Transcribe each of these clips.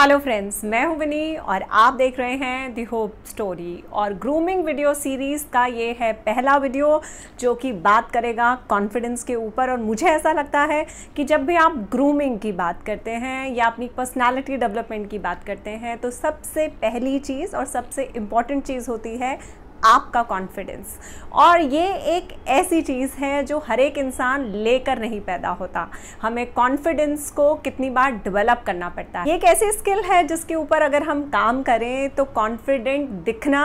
hello friends मैं हूं विनी और आप देख रहे हैं दी होप स्टोरी और ग्रूमिंग वीडियो सीरीज़ का ये है पहला वीडियो जो कि बात करेगा कॉन्फिडेंस के ऊपर और मुझे ऐसा लगता है कि जब भी आप ग्रूमिंग की बात करते हैं या अपनी पर्सनालिटी डेवलपमेंट की बात करते हैं तो सबसे पहली चीज़ और सबसे इम्पॉर्टेंट चीज़ होती है आपका कॉन्फिडेंस और ये एक ऐसी चीज़ है जो हर एक इंसान लेकर नहीं पैदा होता हमें कॉन्फिडेंस को कितनी बार डेवलप करना पड़ता है ये एक ऐसी स्किल है जिसके ऊपर अगर हम काम करें तो कॉन्फिडेंट दिखना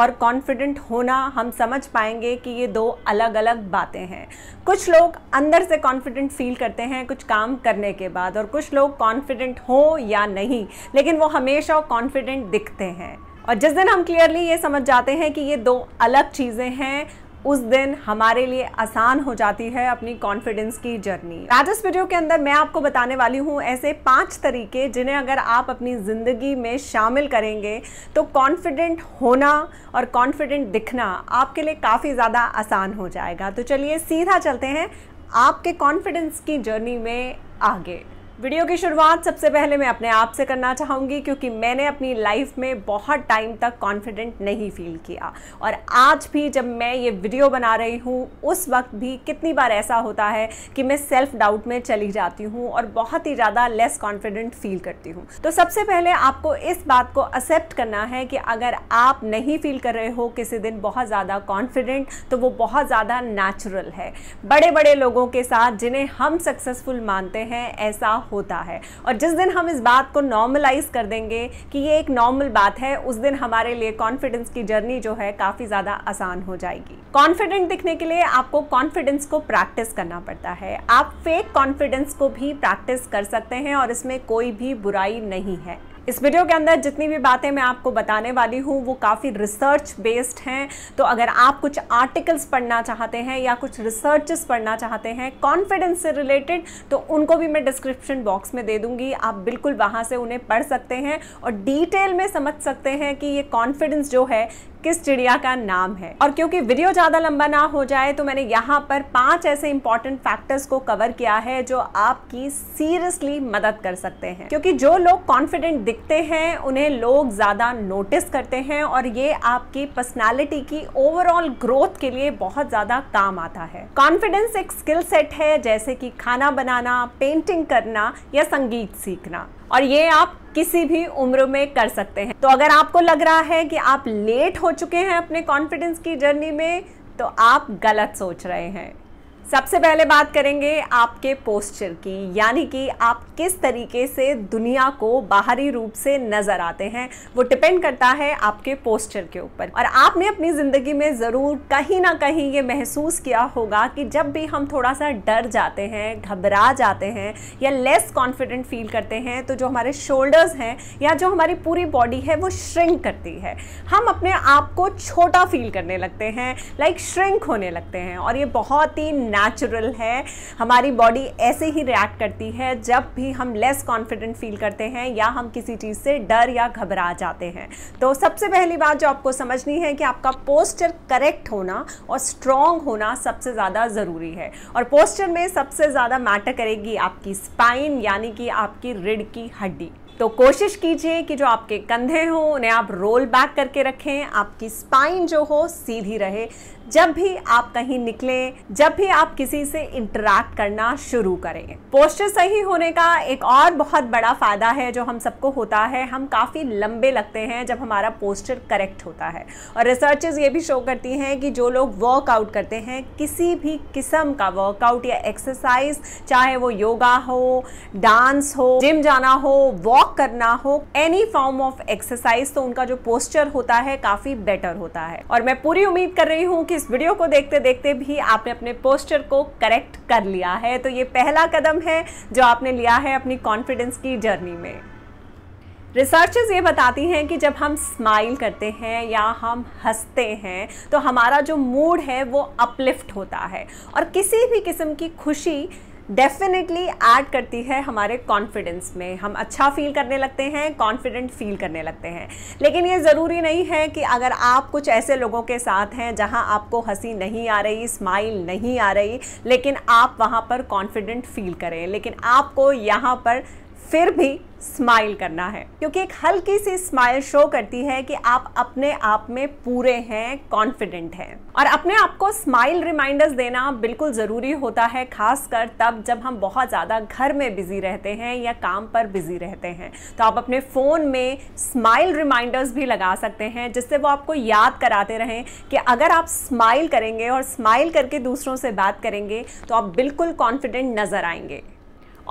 और कॉन्फिडेंट होना हम समझ पाएंगे कि ये दो अलग अलग बातें हैं कुछ लोग अंदर से कॉन्फिडेंट फील करते हैं कुछ काम करने के बाद और कुछ लोग कॉन्फिडेंट हों या नहीं लेकिन वो हमेशा कॉन्फिडेंट दिखते हैं और जिस दिन हम क्लियरली ये समझ जाते हैं कि ये दो अलग चीज़ें हैं उस दिन हमारे लिए आसान हो जाती है अपनी कॉन्फिडेंस की जर्नी आज इस वीडियो के अंदर मैं आपको बताने वाली हूँ ऐसे पांच तरीके जिन्हें अगर आप अपनी ज़िंदगी में शामिल करेंगे तो कॉन्फिडेंट होना और कॉन्फिडेंट दिखना आपके लिए काफ़ी ज़्यादा आसान हो जाएगा तो चलिए सीधा चलते हैं आपके कॉन्फिडेंस की जर्नी में आगे वीडियो की शुरुआत सबसे पहले मैं अपने आप से करना चाहूँगी क्योंकि मैंने अपनी लाइफ में बहुत टाइम तक कॉन्फिडेंट नहीं फील किया और आज भी जब मैं ये वीडियो बना रही हूँ उस वक्त भी कितनी बार ऐसा होता है कि मैं सेल्फ डाउट में चली जाती हूँ और बहुत ही ज़्यादा लेस कॉन्फिडेंट फील करती हूँ तो सबसे पहले आपको इस बात को एक्सेप्ट करना है कि अगर आप नहीं फील कर रहे हो किसी दिन बहुत ज़्यादा कॉन्फिडेंट तो वो बहुत ज़्यादा नेचुरल है बड़े बड़े लोगों के साथ जिन्हें हम सक्सेसफुल मानते हैं ऐसा होता है और जिस दिन हम इस बात को नॉर्मलाइज कर देंगे कि ये एक नॉर्मल बात है उस दिन हमारे लिए कॉन्फिडेंस की जर्नी जो है काफ़ी ज़्यादा आसान हो जाएगी कॉन्फिडेंट दिखने के लिए आपको कॉन्फिडेंस को प्रैक्टिस करना पड़ता है आप फेक कॉन्फिडेंस को भी प्रैक्टिस कर सकते हैं और इसमें कोई भी बुराई नहीं है इस वीडियो के अंदर जितनी भी बातें मैं आपको बताने वाली हूँ वो काफ़ी रिसर्च बेस्ड हैं तो अगर आप कुछ आर्टिकल्स पढ़ना चाहते हैं या कुछ रिसर्चेस पढ़ना चाहते हैं कॉन्फिडेंस से रिलेटेड तो उनको भी मैं डिस्क्रिप्शन बॉक्स में दे दूँगी आप बिल्कुल वहाँ से उन्हें पढ़ सकते हैं और डिटेल में समझ सकते हैं कि ये कॉन्फिडेंस जो है किस चिड़िया का नाम है और क्योंकि वीडियो ज्यादा लंबा ना हो जाए तो मैंने यहाँ पर पांच ऐसे इंपॉर्टेंट फैक्टर्स को कवर किया है जो आपकी सीरियसली मदद कर सकते हैं क्योंकि जो लोग कॉन्फिडेंट दिखते हैं उन्हें लोग ज्यादा नोटिस करते हैं और ये आपकी पर्सनैलिटी की ओवरऑल ग्रोथ के लिए बहुत ज्यादा काम आता है कॉन्फिडेंस एक स्किल सेट है जैसे कि खाना बनाना पेंटिंग करना या संगीत सीखना और ये आप किसी भी उम्र में कर सकते हैं तो अगर आपको लग रहा है कि आप लेट हो चुके हैं अपने कॉन्फिडेंस की जर्नी में तो आप गलत सोच रहे हैं सबसे पहले बात करेंगे आपके पोस्चर की यानी कि आप किस तरीके से दुनिया को बाहरी रूप से नज़र आते हैं वो डिपेंड करता है आपके पोस्चर के ऊपर और आपने अपनी ज़िंदगी में ज़रूर कहीं ना कहीं ये महसूस किया होगा कि जब भी हम थोड़ा सा डर जाते हैं घबरा जाते हैं या लेस कॉन्फिडेंट फील करते हैं तो जो हमारे शोल्डर्स हैं या जो हमारी पूरी बॉडी है वो श्रिंक करती है हम अपने आप को छोटा फील करने लगते हैं लाइक श्रिंक होने लगते हैं और ये बहुत ही नेचुरल है हमारी बॉडी ऐसे ही रिएक्ट करती है जब भी हम लेस कॉन्फिडेंट फील करते हैं या हम किसी चीज़ से डर या घबरा जाते हैं तो सबसे पहली बात जो आपको समझनी है कि आपका पोस्चर करेक्ट होना और स्ट्रॉन्ग होना सबसे ज़्यादा ज़रूरी है और पोस्चर में सबसे ज़्यादा मैटर करेगी आपकी स्पाइन यानी कि आपकी रिड की हड्डी तो कोशिश कीजिए कि जो आपके कंधे हों उन्हें आप रोल बैक करके रखें आपकी स्पाइन जो हो सीधी रहे जब भी आप कहीं निकलें जब भी आप किसी से इंटरेक्ट करना शुरू करें पोस्टर सही होने का एक और बहुत बड़ा फायदा है जो हम सबको होता है हम काफ़ी लंबे लगते हैं जब हमारा पोस्टर करेक्ट होता है और रिसर्चेस ये भी शो करती हैं कि जो लोग वर्कआउट करते हैं किसी भी किस्म का वर्कआउट या एक्सरसाइज चाहे वो योगा हो डांस हो जिम जाना हो वॉक करना हो एनी फॉर्म ऑफ एक्सरसाइज तो उनका जो पोस्टर होता है काफ़ी बेटर होता है और मैं पूरी उम्मीद कर रही हूँ कि इस वीडियो को देखते देखते भी आपने अपने पोस्टर को करेक्ट कर लिया है तो ये पहला कदम है जो आपने लिया है अपनी कॉन्फिडेंस की जर्नी में रिसर्चेस ये बताती हैं कि जब हम स्माइल करते हैं या हम हंसते हैं तो हमारा जो मूड है वो अपलिफ्ट होता है और किसी भी किस्म की खुशी डेफिनेटली ऐड करती है हमारे कॉन्फिडेंस में हम अच्छा फील करने लगते हैं कॉन्फिडेंट फील करने लगते हैं लेकिन ये ज़रूरी नहीं है कि अगर आप कुछ ऐसे लोगों के साथ हैं जहां आपको हंसी नहीं आ रही स्माइल नहीं आ रही लेकिन आप वहां पर कॉन्फिडेंट फील करें लेकिन आपको यहाँ पर फिर भी स्माइल करना है क्योंकि एक हल्की सी स्माइल शो करती है कि आप अपने आप में पूरे हैं कॉन्फिडेंट हैं और अपने आप को स्माइल रिमाइंडर्स देना बिल्कुल ज़रूरी होता है खासकर तब जब हम बहुत ज़्यादा घर में बिजी रहते हैं या काम पर बिजी रहते हैं तो आप अपने फ़ोन में स्माइल रिमाइंडर्स भी लगा सकते हैं जिससे वो आपको याद कराते रहें कि अगर आप स्माइल करेंगे और स्माइल करके दूसरों से बात करेंगे तो आप बिल्कुल कॉन्फिडेंट नज़र आएंगे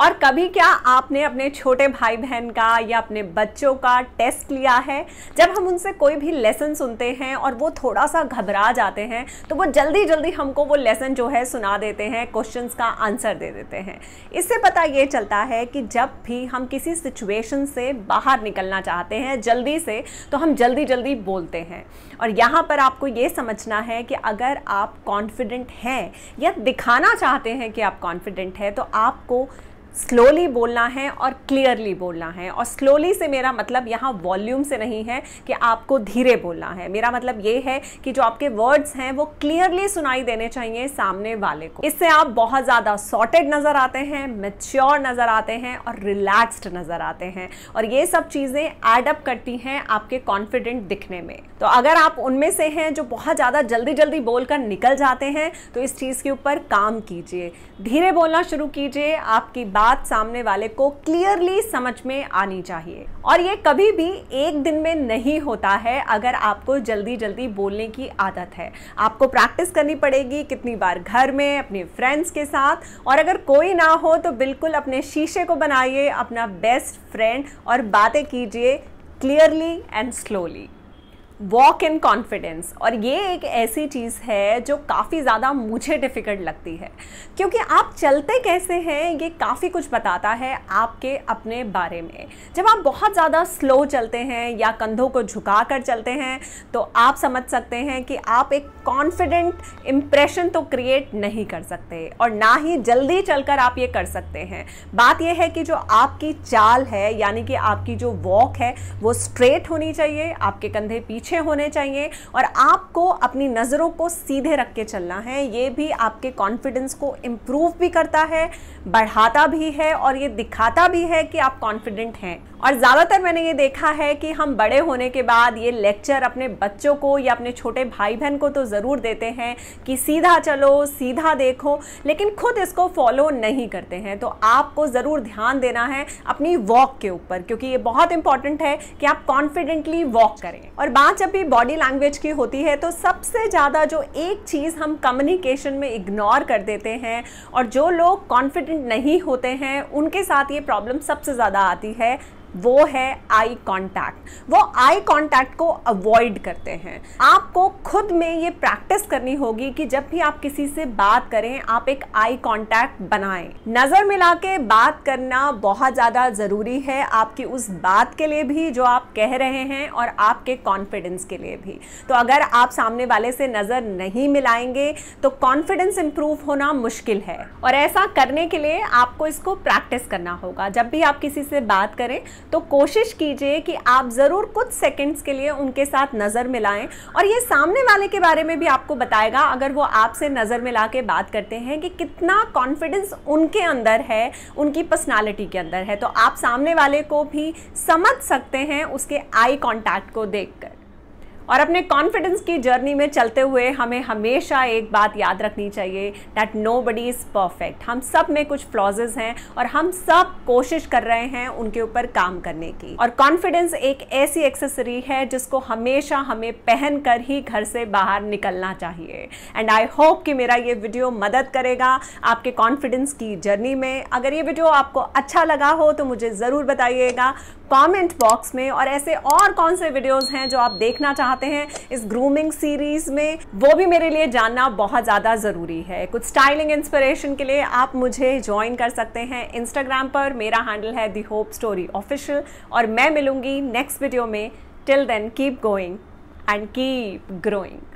और कभी क्या आपने अपने छोटे भाई बहन का या अपने बच्चों का टेस्ट लिया है जब हम उनसे कोई भी लेसन सुनते हैं और वो थोड़ा सा घबरा जाते हैं तो वो जल्दी जल्दी हमको वो लेसन जो है सुना देते हैं क्वेश्चंस का आंसर दे देते हैं इससे पता ये चलता है कि जब भी हम किसी सिचुएशन से बाहर निकलना चाहते हैं जल्दी से तो हम जल्दी जल्दी बोलते हैं और यहाँ पर आपको ये समझना है कि अगर आप कॉन्फिडेंट हैं या दिखाना चाहते हैं कि आप कॉन्फिडेंट हैं तो आपको स्लोली बोलना है और क्लियरली बोलना है और स्लोली से मेरा मतलब यहाँ वॉल्यूम से नहीं है कि आपको धीरे बोलना है मेरा मतलब ये है कि जो आपके वर्ड्स हैं वो क्लियरली सुनाई देने चाहिए सामने वाले को इससे आप बहुत ज़्यादा सॉर्टेड नज़र आते हैं मेच्योर नज़र आते हैं और रिलैक्सड नज़र आते हैं और ये सब चीज़ें एडअप करती हैं आपके कॉन्फिडेंट दिखने में तो अगर आप उनमें से हैं जो बहुत ज़्यादा जल्दी जल्दी बोलकर निकल जाते हैं तो इस चीज़ के ऊपर काम कीजिए धीरे बोलना शुरू कीजिए आपकी बात बात सामने वाले को क्लियरली समझ में आनी चाहिए और ये कभी भी एक दिन में नहीं होता है अगर आपको जल्दी जल्दी बोलने की आदत है आपको प्रैक्टिस करनी पड़ेगी कितनी बार घर में अपने फ्रेंड्स के साथ और अगर कोई ना हो तो बिल्कुल अपने शीशे को बनाइए अपना बेस्ट फ्रेंड और बातें कीजिए clearly and slowly walk in confidence और ये एक ऐसी चीज़ है जो काफ़ी ज़्यादा मुझे डिफ़िकल्ट लगती है क्योंकि आप चलते कैसे हैं ये काफ़ी कुछ बताता है आपके अपने बारे में जब आप बहुत ज़्यादा स्लो चलते हैं या कंधों को झुका कर चलते हैं तो आप समझ सकते हैं कि आप एक कॉन्फिडेंट इम्प्रेशन तो क्रिएट नहीं कर सकते और ना ही जल्दी चल आप ये कर सकते हैं बात यह है कि जो आपकी चाल है यानी कि आपकी जो वॉक है वो स्ट्रेट होनी चाहिए आपके कंधे पीछे पीछे होने चाहिए और आपको अपनी नज़रों को सीधे रख के चलना है ये भी आपके कॉन्फिडेंस को इम्प्रूव भी करता है बढ़ाता भी है और ये दिखाता भी है कि आप कॉन्फिडेंट हैं और ज़्यादातर मैंने ये देखा है कि हम बड़े होने के बाद ये लेक्चर अपने बच्चों को या अपने छोटे भाई बहन को तो ज़रूर देते हैं कि सीधा चलो सीधा देखो लेकिन खुद इसको फॉलो नहीं करते हैं तो आपको ज़रूर ध्यान देना है अपनी वॉक के ऊपर क्योंकि ये बहुत इंपॉर्टेंट है कि आप कॉन्फिडेंटली वॉक करें और बात बात जब भी बॉडी लैंग्वेज की होती है तो सबसे ज़्यादा जो एक चीज़ हम कम्युनिकेशन में इग्नोर कर देते हैं और जो लोग कॉन्फिडेंट नहीं होते हैं उनके साथ ये प्रॉब्लम सबसे ज़्यादा आती है वो है आई कांटेक्ट वो आई कांटेक्ट को अवॉइड करते हैं आपको खुद में ये प्रैक्टिस करनी होगी कि जब भी आप किसी से बात करें आप एक आई कांटेक्ट बनाएं नज़र मिला के बात करना बहुत ज़्यादा ज़रूरी है आपकी उस बात के लिए भी जो आप कह रहे हैं और आपके कॉन्फिडेंस के लिए भी तो अगर आप सामने वाले से नज़र नहीं मिलाएंगे तो कॉन्फिडेंस इंप्रूव होना मुश्किल है और ऐसा करने के लिए आपको इसको प्रैक्टिस करना होगा जब भी आप किसी से बात करें तो कोशिश कीजिए कि आप ज़रूर कुछ सेकंड्स के लिए उनके साथ नज़र मिलाएं और ये सामने वाले के बारे में भी आपको बताएगा अगर वो आपसे नज़र मिला के बात करते हैं कि कितना कॉन्फिडेंस उनके अंदर है उनकी पर्सनालिटी के अंदर है तो आप सामने वाले को भी समझ सकते हैं उसके आई कॉन्टैक्ट को देखकर और अपने कॉन्फिडेंस की जर्नी में चलते हुए हमें हमेशा एक बात याद रखनी चाहिए that nobody is perfect हम सब में कुछ फ्लॉजेज हैं और हम सब कोशिश कर रहे हैं उनके ऊपर काम करने की और कॉन्फिडेंस एक ऐसी एक्सेसरी है जिसको हमेशा हमें पहन कर ही घर से बाहर निकलना चाहिए एंड आई होप कि मेरा ये वीडियो मदद करेगा आपके कॉन्फिडेंस की जर्नी में अगर ये वीडियो आपको अच्छा लगा हो तो मुझे ज़रूर बताइएगा कमेंट बॉक्स में और ऐसे और कौन से वीडियोस हैं जो आप देखना चाहते हैं इस ग्रूमिंग सीरीज में वो भी मेरे लिए जानना बहुत ज़्यादा ज़रूरी है कुछ स्टाइलिंग इंस्पिरेशन के लिए आप मुझे ज्वाइन कर सकते हैं इंस्टाग्राम पर मेरा हैंडल है दी होप स्टोरी ऑफिशियल और मैं मिलूंगी नेक्स्ट वीडियो में till then keep going and keep growing